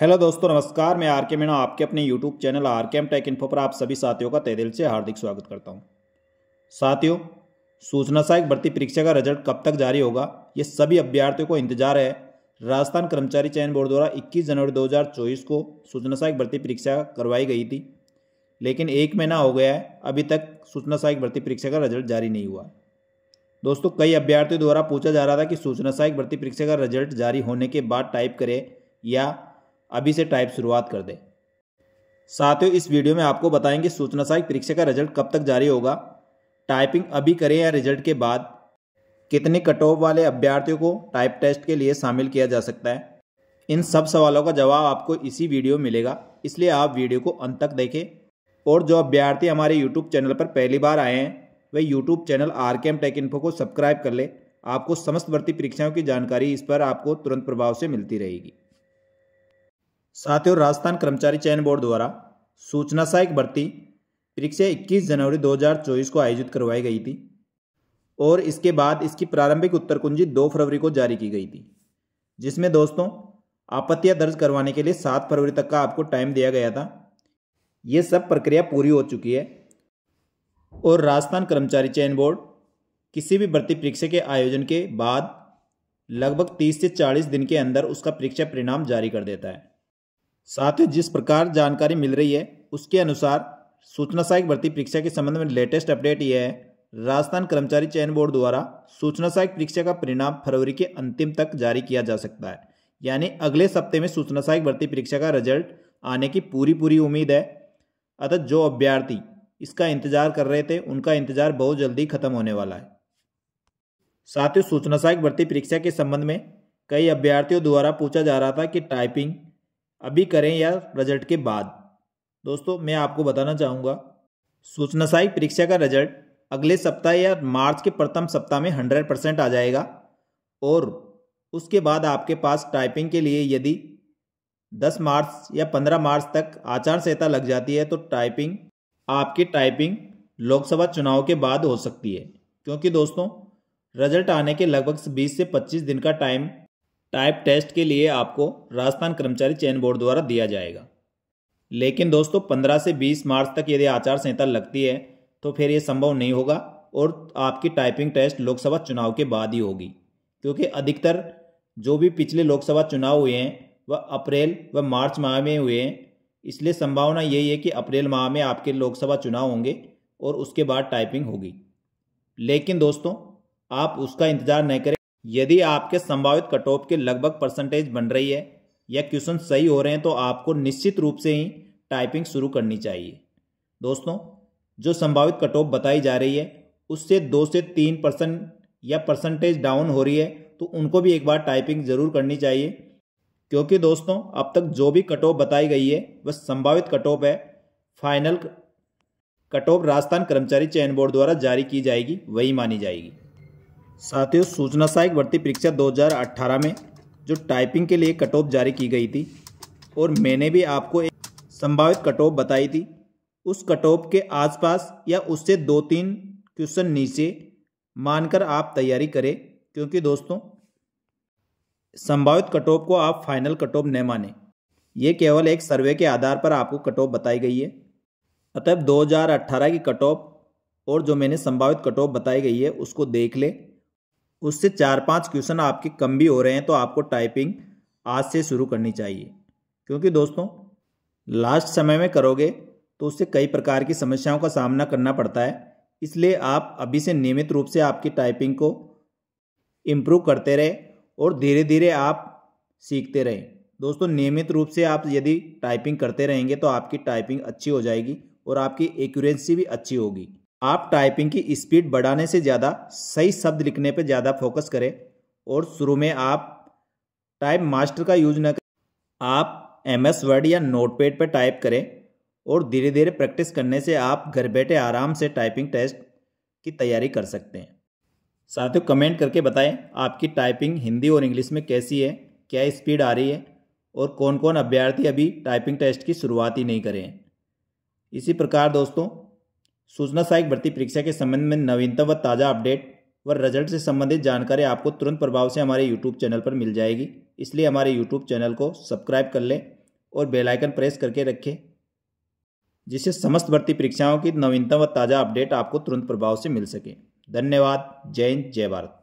hello दोस्तों नमस्कार मैं आर के मीणा आपके अपने YouTube channel R K M tech info पर आप सभी साथियों का तय दिल से हार्दिक स्वागत करता हूं साथियों सूचना सहायक भर्ती परीक्षा का रिजल्ट कब तक जारी होगा ये सभी अभ्यर्थियों को इंतजार है राजस्थान कर्मचारी चयन बोर्ड द्वारा 21 जनवरी 2024 को सूचना सहायक भर्ती परीक्षा करवाई गई थी लेकिन एक महीना हो गया है अभी तक सूचना सहायक भर्ती परीक्षा का रिजल्ट जारी नहीं हुआ दोस्तों कई अभ्यर्थियों द्वारा पूछा जा रहा था कि सूचना सहायक भर्ती परीक्षा का रिजल्ट जारी होने के बाद टाइप करें या अभी से टाइप शुरुआत कर दें साथियों इस वीडियो में आपको बताएंगे सूचना सहायक परीक्षा का रिजल्ट कब तक जारी होगा टाइपिंग अभी करें या रिजल्ट के बाद कितने कट ऑफ वाले अभ्यर्थियों को टाइप टेस्ट के लिए शामिल किया जा सकता है इन सब सवालों का जवाब आपको इसी वीडियो में मिलेगा इसलिए आप वीडियो को अंत तक देखें और जो अभ्यर्थी हमारे यूट्यूब चैनल पर पहली बार आए हैं वे YouTube channel R K M tech info को सब्सक्राइब कर ले आपको समस्त भर्ती परीक्षाओं की जानकारी इस पर आपको तुरंत प्रभाव से मिलती रहेगी साथ ही राजस्थान कर्मचारी चयन बोर्ड द्वारा सूचना सहायक भर्ती परीक्षा 21 जनवरी 2024 को आयोजित करवाई गई थी और इसके बाद इसकी प्रारंभिक उत्तर कुंजी दो फरवरी को जारी की गई थी जिसमें दोस्तों आपत्तियां दर्ज करवाने के लिए सात फरवरी तक का आपको टाइम दिया गया था ये सब प्रक्रिया पूरी हो चुकी है और राजस्थान कर्मचारी चयन बोर्ड किसी भी भर्ती परीक्षा के आयोजन के बाद लगभग तीस से चालीस दिन के अंदर उसका परीक्षा परिणाम जारी कर देता है साथ ही जिस प्रकार जानकारी मिल रही है उसके अनुसार सूचना सहायक भर्ती परीक्षा के संबंध में लेटेस्ट अपडेट यह है राजस्थान कर्मचारी चयन बोर्ड द्वारा सूचना सहायक परीक्षा का परिणाम फरवरी के अंतिम तक जारी किया जा सकता है यानी अगले सप्ते में सूचना सहायक भर्ती परीक्षा का रिजल्ट आने की पूरी पूरी उम्मीद है अतः जो अभ्यर्थी इसका इंतजार कर रहे थे उनका इंतजार बहुत जल्दी खत्म होने वाला है साथ ही सूचना सहायक भर्ती परीक्षा के संबंध में कई अभ्यर्थियों द्वारा पूछा जा रहा था कि टाइपिंग अभी करें या रिजल्ट के बाद दोस्तों मैं आपको बताना चाहूँगा सूचना परीक्षा का रिजल्ट अगले सप्ताह या मार्च के प्रथम सप्ताह में हंड्रेड परसेंट आ जाएगा और उसके बाद आपके पास टाइपिंग के लिए यदि दस मार्च या पंद्रह मार्च तक आचार संहिता लग जाती है तो टाइपिंग आपकी टाइपिंग लोकसभा चुनाव के बाद हो सकती है क्योंकि दोस्तों रिजल्ट आने के लगभग बीस से पच्चीस दिन का टाइम टाइप टेस्ट के लिए आपको राजस्थान कर्मचारी चयन बोर्ड द्वारा दिया जाएगा लेकिन दोस्तों 15 से 20 मार्च तक यदि आचार संहिता लगती है तो फिर ये संभव नहीं होगा और आपकी टाइपिंग टेस्ट लोकसभा चुनाव के बाद ही होगी क्योंकि अधिकतर जो भी पिछले लोकसभा चुनाव हुए हैं वह अप्रैल व मार्च माह में हुए हैं इसलिए संभावना यही है कि अप्रैल माह में आपके लोकसभा चुनाव होंगे और उसके बाद टाइपिंग होगी लेकिन दोस्तों आप उसका इंतज़ार न करें यदि आपके संभावित कट ऑफ के लगभग परसेंटेज बन रही है या क्वेश्चन सही हो रहे हैं तो आपको निश्चित रूप से ही टाइपिंग शुरू करनी चाहिए दोस्तों जो संभावित कट ऑफ बताई जा रही है उससे दो से तीन परसेंट या परसेंटेज डाउन हो रही है तो उनको भी एक बार टाइपिंग ज़रूर करनी चाहिए क्योंकि दोस्तों अब तक जो भी कट ऑफ बताई गई है वह संभावित कट ऑफ है फाइनल कट ऑफ राजस्थान कर्मचारी चयन बोर्ड द्वारा जारी की जाएगी वही मानी जाएगी साथियों सूचना सहायक भर्ती परीक्षा 2018 में जो टाइपिंग के लिए कट ऑफ जारी की गई थी और मैंने भी आपको एक संभावित कट ऑफ बताई थी उस कट ऑफ के आसपास या उससे दो तीन क्वेश्चन नीचे मानकर आप तैयारी करें क्योंकि दोस्तों संभावित कट ऑफ को आप फाइनल कट ऑफ न माने ये केवल एक सर्वे के आधार पर आपको कट ऑफ बताई गई है अतः 2018 की कट ऑफ और जो मैंने संभावित कट ऑफ बताई गई है उसको देख लें उससे चार पांच क्वेश्चन आपके कम भी हो रहे हैं तो आपको टाइपिंग आज से शुरू करनी चाहिए क्योंकि दोस्तों लास्ट समय में करोगे तो उससे कई प्रकार की समस्याओं का सामना करना पड़ता है इसलिए आप अभी से नियमित रूप से आपकी टाइपिंग को इम्प्रूव करते रहे और धीरे धीरे आप सीखते रहें दोस्तों नियमित रूप से आप यदि टाइपिंग करते रहेंगे तो आपकी टाइपिंग अच्छी हो जाएगी और आपकी एक्यूरेंसी भी अच्छी होगी आप टाइपिंग की स्पीड बढ़ाने से ज़्यादा सही शब्द लिखने पर ज़्यादा फोकस करें और शुरू में आप टाइप मास्टर का यूज न करें आप एम एस वर्ड या नोटपैड पर टाइप करें और धीरे धीरे प्रैक्टिस करने से आप घर बैठे आराम से टाइपिंग टेस्ट की तैयारी कर सकते हैं साथियों कमेंट करके बताएं आपकी टाइपिंग हिंदी और इंग्लिश में कैसी है क्या स्पीड आ रही है और कौन कौन अभ्यर्थी अभी टाइपिंग टेस्ट की शुरुआत ही नहीं करें इसी प्रकार दोस्तों सूचना सहायक भर्ती परीक्षा के संबंध में नवीनतम व ताज़ा अपडेट व रिजल्ट से संबंधित जानकारी आपको तुरंत प्रभाव से हमारे यूट्यूब चैनल पर मिल जाएगी इसलिए हमारे यूट्यूब चैनल को सब्सक्राइब कर लें और बेलाइकन प्रेस करके रखें जिससे समस्त भर्ती परीक्षाओं की नवीनतम व ताज़ा अपडेट आपको तुरंत प्रभाव से मिल सके धन्यवाद जय हिंद जय भारत